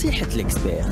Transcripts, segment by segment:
نصيحة الإكسبير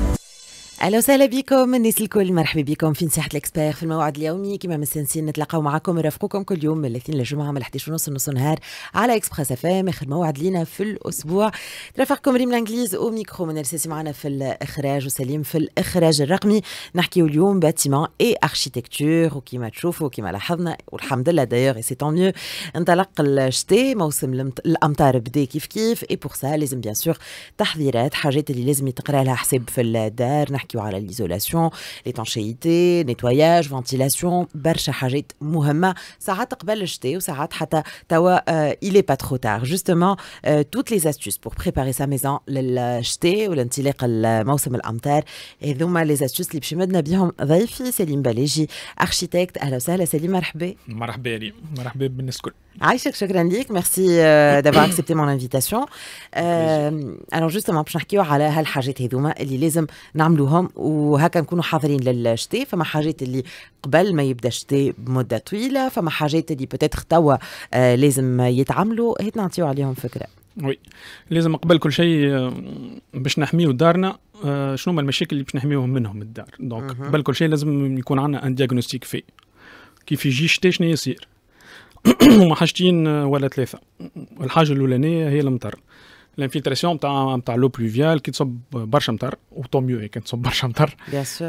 اهلا وسهلا بكم الناس الكل مرحبا بكم في نصيحه الاكسبير في الموعد اليومي كما مستنسين نتلاقاو معكم ونرافقوكم كل يوم من الاثنين للجمعه من 11 ونص نص نهار على اكسبريس اف ام اخر موعد لينا في الاسبوع نرافقكم ريم الانجليز او ميكرو من الاساسي معنا في الاخراج وسليم في الاخراج الرقمي نحكيو اليوم باتيمون اي اركيتكتور وكما تشوفوا وكما لاحظنا والحمد لله دايوغ سي تون ميو انطلق الشتاء موسم الامطار بدا كيف كيف اي بور سا لازم بيان سور تحذيرات حاجات اللي لازم يتقرا لها حساب في الدار نحكي qui aura l'isolation, l'étanchéité, nettoyage, ventilation. Barcha hajit muhamma. Sarat qbel jeté ou sarat hata tawa, euh, il est pas trop tard. Justement, euh, toutes les astuces pour préparer sa maison, l'acheter ou l'intilek al-mausam al-amter. Et donc, les astuces, les pchimed nabiham, vaifi, Selim Baleji, architecte. Alors, ça, la Selim marhbe. Marhbe, Ali. Marhbe, benneskoul. Aïchek Chokrandik, merci euh, d'avoir accepté mon invitation. alors justement, pour chaque jour, il y a des choses qui sont les plus معاهم وهكا نكونوا حاضرين للشتاء فما حاجات اللي قبل ما يبدا الشتاء بمده طويله فما حاجات اللي بتتخ توا آه لازم يتعملوا هيت نعطيو عليهم فكره وي لازم قبل كل شيء آه، باش نحميو دارنا آه، شنو هما المشاكل اللي باش نحميوهم منهم الدار دونك قبل كل شيء لازم يكون عندنا ان دياغنوستيك في كيف يجي الشتاء شنو يصير هما حاجتين آه، ولا ثلاثه الحاجه الاولانيه هي المطر الانفلتراسيون نتاع نتاع لو بلوفيال كي تصب برشا مطر وطو ميو كي تصب برشا مطر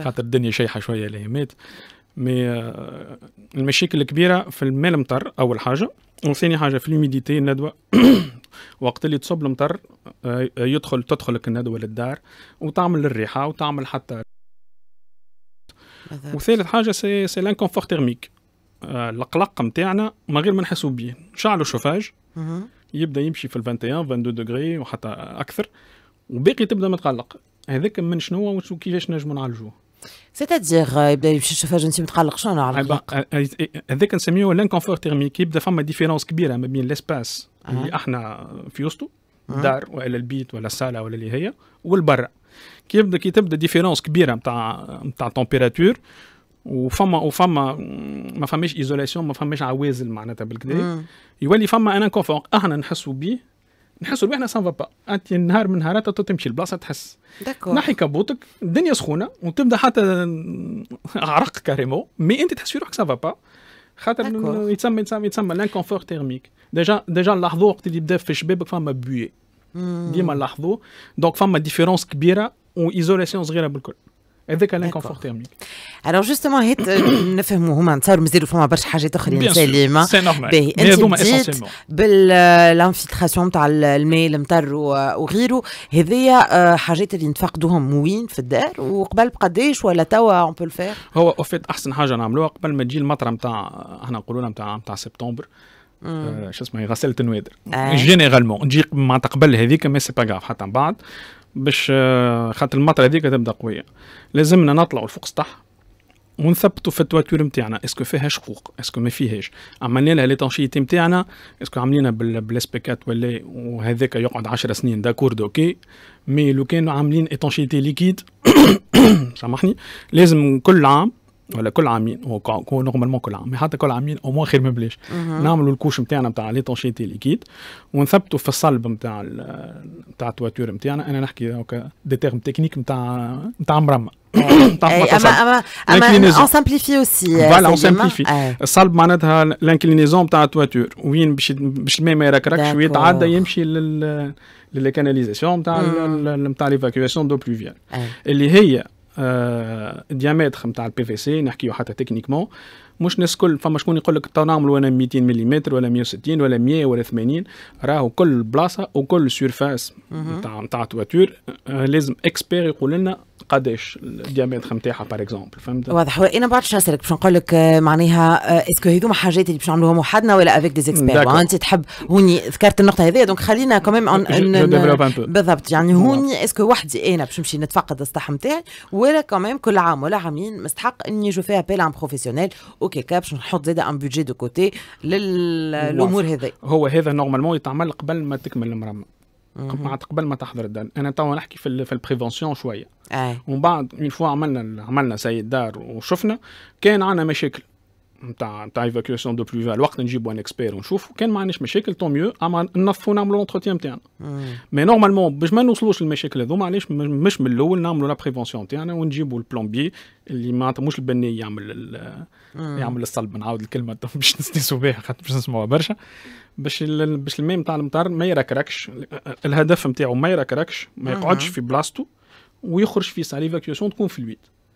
خاطر الدنيا شيحه شويه الايامات مي المشاكل الكبيره في الماء المطر اول حاجه وثاني حاجه في الهيوميديتي الندوه وقت اللي تصب المطر يدخل تدخل لك الندوه للدار وتعمل الريحه وتعمل حتى وثالث حاجه سي سي لانكونفور تيرميك القلق نتاعنا من غير ما نحسوا بيه نشعلوا شوفاج يبدا يمشي في ال 21 22 دوغري وحتى اكثر وباقي تبدا متقلق هذاك من شنو هو وكيفاش نجمو نعالجوه آه، سيتادير يبدا يمشي الشفاج انت متقلق شنو على الاقل هذاك نسميوه لانكونفور تيرميك يبدا فما ديفيرونس كبيره ما بين ليسباس اللي احنا في وسطو الدار ولا البيت ولا الصاله ولا اللي هي والبرا كي يبدا كي تبدا ديفيرونس كبيره نتاع نتاع تمبيراتور وفما وفما ما فماش ايزولاسيون ما فماش عوازل معناتها بالكدا يولي فما ان كونفور احنا نحسوا بيه نحسوا احنا سان با انت نهار من نهارات تمشي لبلاصه تحس داكور نحي كبوتك الدنيا سخونه وتبدا حتى عرق كاريمون مي انت تحس في روحك سان با خاطر يتسمى يتسمى يتسمى لانكونفور تيرميك ديجا ديجا لاحظوا وقت اللي يبدا في شبابك فما بوي ديما نلاحظوا دونك فما ديفيرونس كبيره وايزولاسيون صغيره بالكل هذاك لانكونفور تيرميك الوغ جوستومون هيت نفهموا هما نتصوروا مازالوا فما برشا حاجات اخرين سليمه سي نورمال باهي انت بديت بالانفلتراسيون نتاع الماء المطر وغيره هذيا حاجات اللي نتفقدوهم موين في الدار وقبل بقداش ولا توا اون بو الفير هو اوفيت احسن حاجه نعملوها قبل ما تجي المطره نتاع احنا نقولوا لها نتاع نتاع سبتمبر شو اسمه غسلت النوادر جينيرالمون تجي معناتها قبل هذيك مي سي با حتى من بعد باش آه، خاطر المطره هذيك تبدا قويه لازمنا نطلعوا الفوق سطح ونثبتوا في التواتور نتاعنا اسكو فيها شقوق اسكو ما فيهاش عملنا لها ليتونشيتي نتاعنا اسكو عاملينها بالاس 4 ولا وهذاك يقعد 10 سنين داكور اوكي مي لو كان عاملين ايتونشيتي ليكيد سامحني لازم كل عام ولا كل عامين هو نورمالمون كل عام حتى كل عامين او موان خير من بلاش نعملوا الكوش نتاعنا نتاع ليتونشيتي ليكيد ونثبتوا في الصلب نتاع نتاع التواتور نتاعنا انا نحكي هكا دي تيرم تكنيك نتاع نتاع مرمى إيه، اما اما اون سامبليفي اوسي فوالا اون سامبليفي الصلب معناتها لانكلينيزون نتاع التواتور وين باش باش الماء ما يركركش ويتعدى يمشي لل للكاناليزاسيون نتاع نتاع ليفاكيواسيون دو بلوفيال اللي هي ديامتر نتاع البي في سي نحكيو حتى تكنيكمون مش ناس كل فما شكون يقول لك تو نعملوا انا 200 ملم ولا 160 ولا 100 ولا 80 راهو كل بلاصه وكل سيرفاس نتاع نتاع تواتور لازم اكسبير يقول لنا قداش الديامتر نتاعها باغ اكزومبل فهمت واضح انا بعد باش نسالك باش نقول لك آه، معناها اسكو آه، هذوما حاجات اللي باش نعملوهم وحدنا ولا افيك دي اكسبير انت تحب هوني ذكرت النقطه هذه دونك خلينا كمان بالضبط يعني هوني اسكو وحدي انا باش نمشي نتفقد السطح نتاعي ولا كوميم كل عام ولا عامين مستحق اني جو فيها بيل ان بروفيسيونيل كا باش نحط زاد ان بودجي دو كوتي للامور هذه هو هذا نورمالمون يتعمل قبل ما تكمل المرمى مع قبل ما تحضر الدار انا توا نحكي في في البريفونسيون شويه آه. ومن بعد من فوا عملنا عملنا سيد دار وشفنا كان عندنا مشاكل نتاع نتاع ايفاكيوسيون دو بلوفا الوقت نجيبوا ان اكسبير ونشوفوا كان ما عندناش مشاكل تو ميو اما ننفوا نعملوا لونتروتيان تاعنا مي نورمالمون باش ما نوصلوش للمشاكل هذوما علاش مش من الاول نعملوا لا بريفونسيون تاعنا ونجيبوا البلومبي اللي معناتها مش البني يعمل يعمل الصلب نعاود الكلمه باش نستيسوا بها خاطر باش نسمعوها برشا باش باش الماء نتاع المطار ما يركركش الهدف نتاعو ما يركركش ما يقعدش في بلاصتو ويخرج في ساليفاكيوسيون تكون في الويت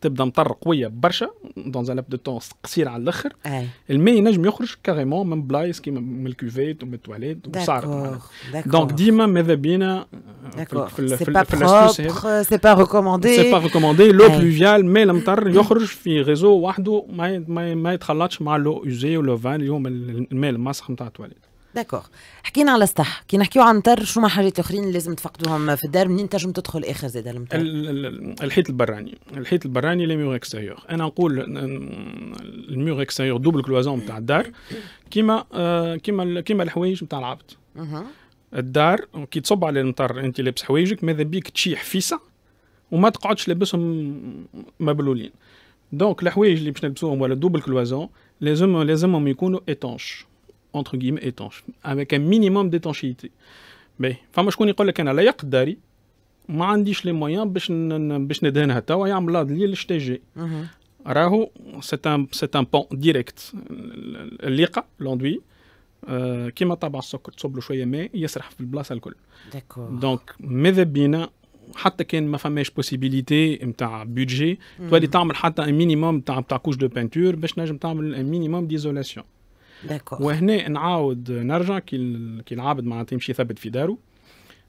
تبدا مطر قويه برشا دون ان لاب دو تون قصير على الاخر الماء ينجم يخرج كاريمون من بلايص كيما من الكوفيت ومن التواليت وصار دونك ديما ماذا بينا في في سي با ريكوموندي سي با ريكوموندي لو بلوفيال ماء المطر يخرج في غيزو وحده ما ما, يتخلطش مع لو يوزي ولو فان اللي هما الماء الماسخ نتاع التواليت داكوغ حكينا على السطح كي نحكيو عن المطر شو ما حاجات اخرين اللي لازم تفقدوهم في الدار منين تنجم تدخل اخر زاد المطر الحيط البراني الحيط البراني لي ميغ اكستيريور انا نقول الميغ اكستيريور دوبل كلوازون نتاع الدار كيما آه، كيما كيما الحوايج نتاع العبد الدار كي تصب على المطر انت لابس حوايجك ماذا بيك تشيح فيسه وما تقعدش لابسهم مبلولين دونك الحوايج اللي باش نلبسوهم ولا دوبل كلوازون لازم لازمهم يكونوا ايتونش entre guillemets étanche, avec un minimum d'étanchéité. Mais, enfin, je connais quelqu'un à la yakdari, je n'ai pas les moyens de faire un peu de temps, de faire un de Rahu, c'est un, c'est un pont direct. L'IQA, l'enduit, euh, qui m'a tabassé sur le sol, il y a une place à l'alcool. D'accord. Donc, mhm. mais de bien, même si ma femme a une possibilité, de budget, on vas faire un minimum de couche de peinture, tu vas faire un minimum d'isolation. داكور. وهنا نعاود نرجع كي كي العابد معناتها يمشي يثبت في داره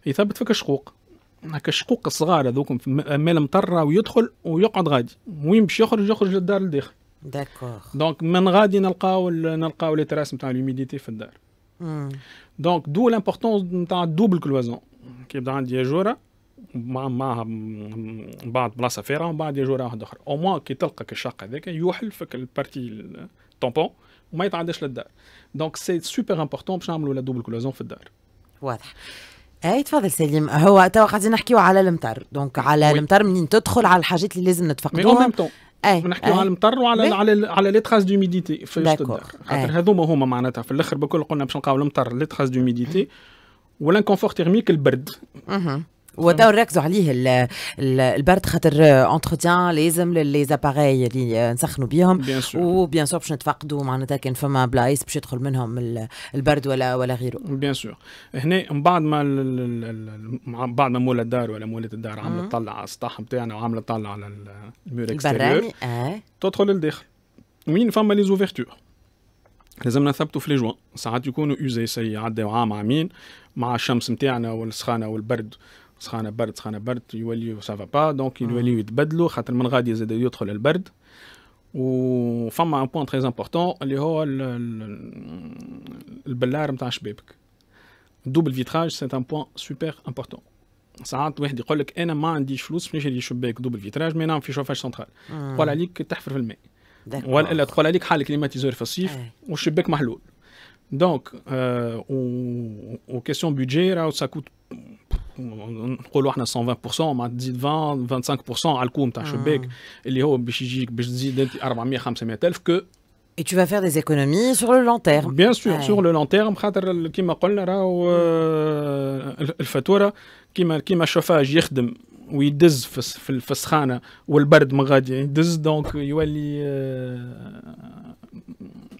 يثبت فيك الشقوق هكا الشقوق الصغار هذوك مال مطر ويدخل ويقعد غادي ويمشي يخرج يخرج للدار الداخل داكور دونك من غادي نلقاو نلقاو لي تراس نتاع لوميديتي في الدار دونك دو لامبورتونس نتاع الدوبل كلوازون كيبدا عندي جوره مع معها بعض بلاصه فيرا ومن بعد يجوا واحد اخر او موان كي تلقى الشق هذاك يوحل فيك البارتي طومبون وما يتعداش للدار دونك سي سوبر امبورتون باش نعملوا لا دوبل كلوزون في الدار واضح اي تفضل سليم هو توا قاعدين نحكيو على المطر دونك على وي. المطر منين تدخل على الحاجات اللي لازم نتفقدوها اي نحكيو على المطر وعلى على على لي تراس دوميديتي في الدار خاطر هذوما هما معناتها في الاخر بكل قلنا باش نلقاو المطر لي تراس دوميديتي كونفور تيرميك البرد وداو ركزوا عليه البرد خاطر اونتروتيان لازم لي زاباري اللي نسخنوا بيهم وبيان سور باش نتفقدوا معناتها كان فما بلايص باش يدخل منهم البرد ولا ولا غيره بيان سور هنا من بعد ما بعد ما مولا الدار ولا مولات الدار عامله طلع على السطح نتاعنا وعامله طلع على الميور اكستيريور تدخل للداخل وين فما لي زوفيرتور لازمنا نثبتوا في لي جوان ساعات يكونوا اوزي سي عداو عام عامين مع الشمس نتاعنا والسخانه والبرد سخانه برد سخانه برد يوليو سافا با دونك يوليو يتبدلوا خاطر من غادي يزيد يدخل البرد و فما ان بوان تري امبورتون اللي هو البلار نتاع شبابك دوبل فيتراج سي ان بوان سوبر امبورتون ساعات واحد يقول لك انا ما عنديش فلوس باش نشري شباك دوبل فيتراج مي نعم في شوفاج آه. سنترال قال عليك تحفر في الماء ولا تقول عليك حالك كليماتيزور في الصيف آه. والشباك محلول دونك euh، و كيسيون بيدجي راهو سا كوت نقولوا احنا 120% مع تزيد 20 25% على الكوم تاع الشباك اللي هو باش يجيك باش تزيد انت 400 500 الف كو Et tu vas faire des économies sur le long terme. Bien sûr, ouais. sur le long terme, خاطر كيما قلنا راهو الفاتوره كيما كيما الشوفاج يخدم ويدز في السخانه والبرد ما غادي يدز دونك يولي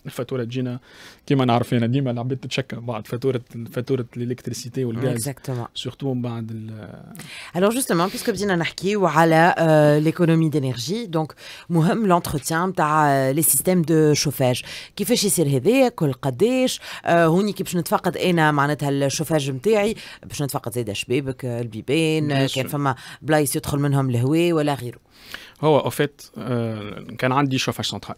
الفاتوره تجينا كما نعرفين ديما العباد تتشكل بعد فاتوره فاتوره الالكتريسيتي والغاز سورتو من بعد الوغ جوستومون بيسكو بدينا نحكيو على ليكونومي دينيرجي دونك مهم لونتروتيان تاع لي سيستيم دو شوفاج كيفاش يصير هذايا كل قداش euh, هوني كي باش نتفقد انا معناتها الشوفاج نتاعي باش نتفقد زاد شبابك البيبان كان فما بلايص يدخل منهم الهواء ولا غيره هو اوفيت euh، كان عندي شوفاج سنترال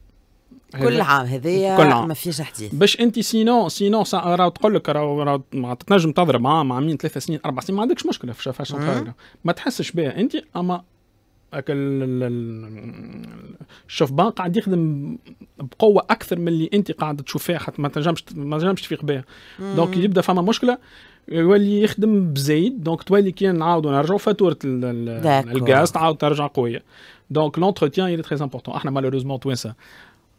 كل عام هذايا ما فيش حديث باش انت سينو سينو راهو تقول لك راهو تنجم تضرب مع عامين ثلاث سنين اربع سنين ما عندكش مشكله في فاشن ما تحسش بها انت اما الشوف بان قاعد يخدم بقوه اكثر من اللي انت قاعد تشوف فيها حتى ما تنجمش ما تنجمش تفيق بها دونك يبدا فما مشكله يولي يخدم بزايد دونك تولي كي نعاودوا نرجعوا فاتوره الغاز تعاود ترجع قويه دونك لونتروتيان اي تري امبورتون احنا مالوريزمون توانسه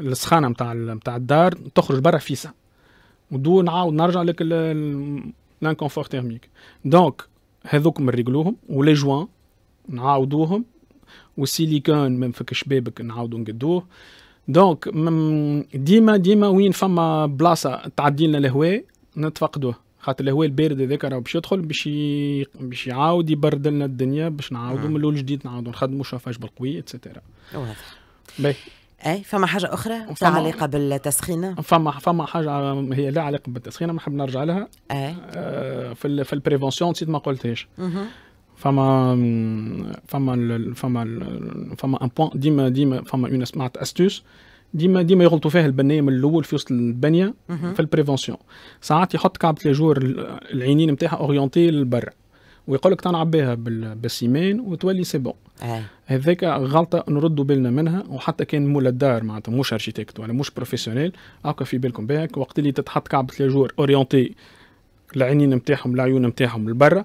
السخانه نتاع نتاع الدار تخرج برا فيسا ودو نعاود نرجع لك لانكونفور تيرميك دونك هذوك نريقلوهم ولي جوان نعاودوهم والسيليكون ما نفكش بابك نعاودو نقدوه دونك ديما ديما وين فما بلاصه تعدي لنا الهواء نتفقدوه خاطر الهواء البارد هذاك راه باش يدخل باش باش يعاود يبرد لنا الدنيا باش نعاودو نعم. من الاول جديد نعاودو نخدمو شافاج بالقوي اتسيتيرا باهي اي فما حاجه اخرى فما علاقه بالتسخينه فما فما حاجه هي لا علاقه بالتسخينه نحب نرجع لها اي آه في الـ في البريفونسيون نسيت ما قلتهاش فما فما فما فما ان بوان ديما ديما فما اون سمعت استوس ديما ديما يغلطوا فيها البنيه من الاول في وسط البنيه في البريفونسيون ساعات يحط كعبه لي جور العينين نتاعها اورينتي لبرا ويقول لك تنعب بها بالسيمين وتولي سي بون آه. هذاك غلطه نردوا بالنا منها وحتى كان مول الدار معناتها مش ارشيتكت ولا مش بروفيسيونيل هاكا في بالكم بها وقت اللي تتحط كعبه لاجور اورينتي العينين نتاعهم العيون نتاعهم لبرا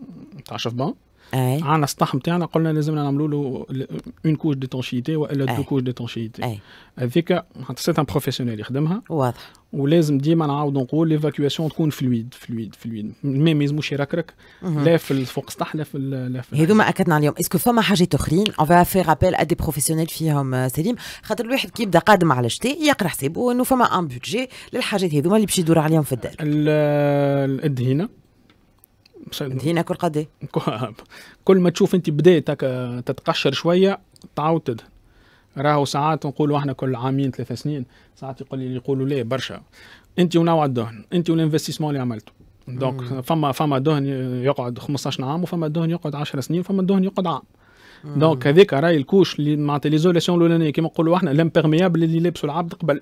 بان اي عندنا السطح نتاعنا قلنا لازمنا نعملوا له اون كوش ديتونشيتي والا دو كوش ديتونشيتي هذيك سيت ان بروفيسيونيل يخدمها واضح ولازم ديما نعاود نقول ليفاكواسيون تكون فلويد فلويد فلويد ما يلزموش يركرك لا في فوق السطح لا في لا في هذوما اكدنا اليوم اسكو فما حاجات اخرين اون فا في رابيل ادي بروفيسيونيل فيهم آه، سليم خاطر الواحد كي يبدا قادم على الشتاء يقرا حسابه انه فما ان بودجي للحاجات هذوما اللي باش يدور عليهم في الدار الدهينه هنا كل قد كل ما تشوف انت بديت آه، تتقشر شويه تعاود تدهن راهو ساعات نقولوا احنا كل عامين ثلاثة سنين ساعات يقول لي يقولوا ليه برشا انت ونوع الدهن انت والانفستيسمون اللي عملته دونك فما فما دهن يقعد 15 عام وفما دهن يقعد 10 سنين وفما دهن يقعد عام دونك هذيك راهي الكوش اللي معناتها ليزولاسيون الاولانيه كيما نقولوا احنا لامبيرميابل اللي لابسوا العبد قبل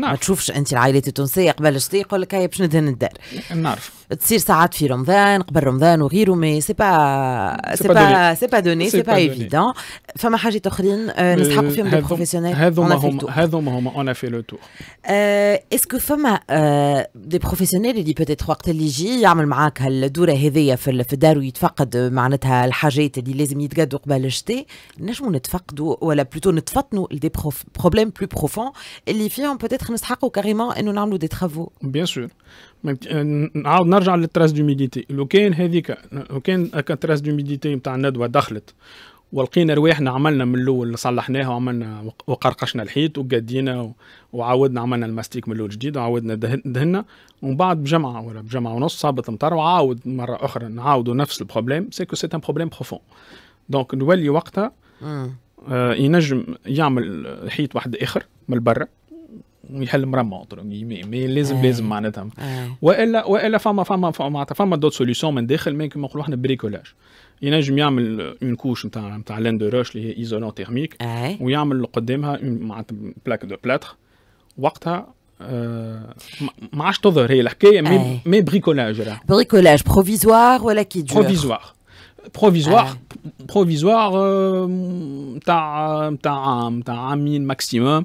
نعرف. ما تشوفش انت العائلات التونسيه قبل الشتاء يقول لك باش ندهن الدار نعرف تصير ساعات في رمضان قبل رمضان وغيره مي سي با سي با سي با دوني سي با ايفيدون فما حاجات اخرين آه، نسحقوا فيهم دي بروفيسيونيل هذوما هما هذوما هما اون في لو تور اسكو فما دي آه، بروفيسيونيل اللي بوتيتر وقت اللي يجي يعمل معاك هالدوره هذيا في الدار ويتفقد آه، معناتها الحاجات اللي لازم يتقدوا قبل الشتاء نجموا نتفقدوا ولا بلوتو نتفطنوا لدي بروبليم بلو بروفون اللي فيهم بوتيتر بوتيتر نستحقوا كاريمون انه نعملوا دي ترافو بيان سور نعاود نرجع للتراس دوميديتي لو كان هذيك لو كان تراس دوميديتي نتاع الندوه دخلت ولقينا رواحنا عملنا من الاول صلحناها وعملنا وقرقشنا الحيط وقدينا وعاودنا عملنا الماستيك من الاول جديد وعاودنا دهنا ومن بعد بجمعه ولا بجمعه ونص صابت مطر وعاود مره اخرى نعاودوا نفس البروبليم سيكو سيت ان بروبليم بروفون دونك نولي وقتها آه ينجم يعمل حيط واحد اخر من برا يحل مرماط يعني مي لازم إيه. لازم معناتها إيه. والا والا فما فما فما فما دوت سوليسيون من داخل ما كيما نقولوا احنا بريكولاج ينجم يعمل اون كوش نتاع نتاع لان دو روش اللي هي ايزولون تيرميك ويعمل قدامها معناتها بلاك دو بلاتر وقتها آه، ما عادش تظهر هي الحكايه مي إيه. مي بريكولاج بريكولاج بروفيزوار ولا كي دور بروفيزوار بروفيزوار بروفيزوار نتاع نتاع عام نتاع عامين ماكسيموم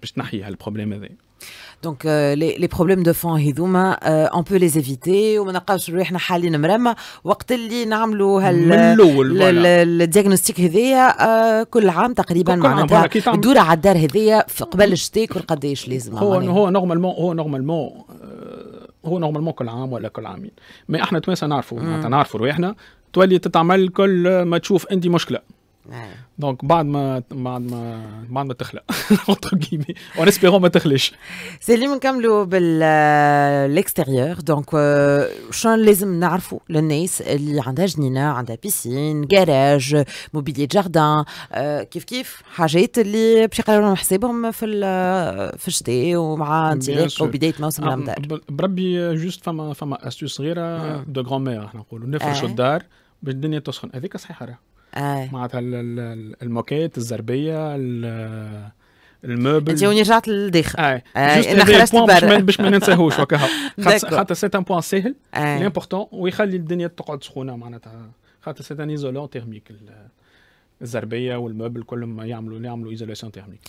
باش تنحي هالبروبليم هذا دونك لي بروبليم دو فون هذوما اون بو ليز ايفيتي وما نلقاوش روحنا حالين مرمى وقت اللي نعملوا هال الدياغنوستيك هذايا آه، كل عام تقريبا معناتها الدور على الدار هذايا قبل الشتاء كل قداش لازم هو هو نورمالمون هو نورمالمون آه، هو نورمالمون كل عام ولا كل عامين مي احنا توانسه نعرفوا معناتها نعرفوا روحنا تولي تتعمل كل ما تشوف انت مشكله دونك بعد ما بعد ما بعد ما تخلق اونتر كيمي اون اسبيرون ما تخليش سليم نكملوا بالاكستيريور دونك شنو لازم نعرفوا للناس اللي عندها جنينه عندها بيسين كراج موبيلي جاردان كيف كيف حاجات اللي باش يقراو لهم حسابهم في في الشتاء ومع انطلاق وبدايه موسم الامطار بربي جوست فما فما استو صغيره دو غران مير احنا نقولوا نفرشوا الدار باش الدنيا تسخن هذيك صحيحه ايه معناتها الموكيت الزربيه الموبل انت وني رجعت للداخل اي انا خرجت برا باش ما ننساهوش خاطر سي ان بوان ساهل لامبورتون ويخلي الدنيا تقعد سخونه معناتها خاطر سي ان ايزولون تيرميك الزربيه والموبل كلهم يعملوا يعملوا ايزولاسيون تيرميك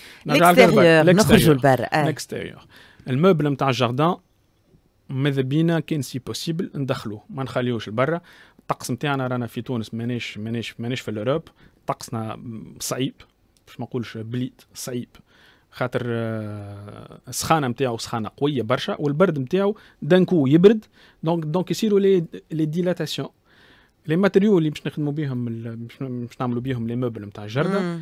نخرجوا لبرا الاكستيريور آه. الموبل نتاع الجاردان ماذا بينا كان سي بوسيبل ندخلوه ما نخليوش لبرا الطقس نتاعنا رانا في تونس ماناش ماناش ماناش في الاوروب طقسنا صعيب باش ما نقولش بليد صعيب خاطر السخانه آه، نتاعو سخانه قويه برشا والبرد نتاعو دانكو يبرد دونك دونك يصيروا لي لي ديلاتاسيون لي ماتيريو اللي باش نخدموا بهم باش نعملوا بهم لي موبل نتاع الجرده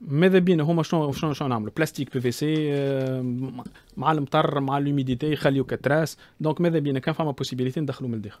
ماذا بينا هما شنو شنو شنو نعملوا بلاستيك بي في سي آه، مع المطر مع لوميديتي يخليو كتراس دونك ماذا بينا كان فما بوسيبيليتي ندخلوا من الداخل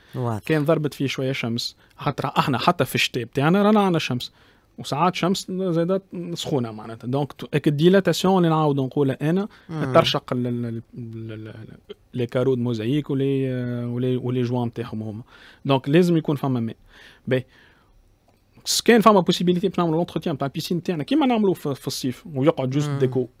واضح. كان ضربت فيه شويه شمس حتى احنا حتى في الشتاء بتاعنا رانا عندنا شمس وساعات شمس زادت سخونه معناتها دونك الديلاتاسيون اللي نعاود نقولها انا ترشق لي كارود موزايك ولي ولي ولي جوان تاعهم هما دونك لازم يكون فما ماء باهي كان فما بوسيبيليتي باش نعملوا لونتروتيان تاع البيسين تاعنا كيما نعملوا في, الصيف ويقعد جوست ديكو mm.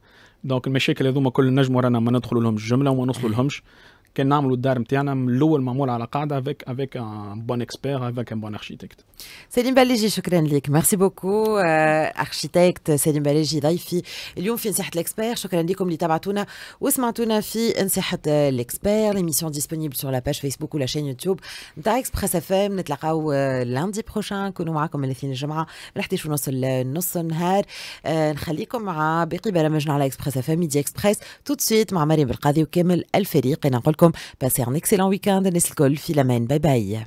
دونك المشاكل هذوما كل نجم ورانا ما ندخلوا لهمش الجمله وما نوصلوا لهمش كان نعملوا الدار نتاعنا من الاول معمول على قاعده افيك افيك ان بون اكسبير افيك ان بون اركيتكت سليم بليجي شكرا لك ميرسي بوكو اركيتكت سليم بليجي ضيفي اليوم في نصيحه الاكسبير شكرا لكم اللي تابعتونا وسمعتونا في نصيحه الاكسبير ليميسيون ديسبونيبل سور لا باج فيسبوك ولا شين يوتيوب نتاع اكسبريس اف ام نتلاقاو لاندي بروشان نكونوا معاكم الاثنين الجمعه من 11 ونص لنص النهار euh, نخليكم مع باقي برامجنا على اكسبريس اف ام ميديا اكسبريس تو سويت مع مريم بالقاضي وكامل الفريق نقول Passez un excellent week-end, Nestle Golfi, la Bye bye.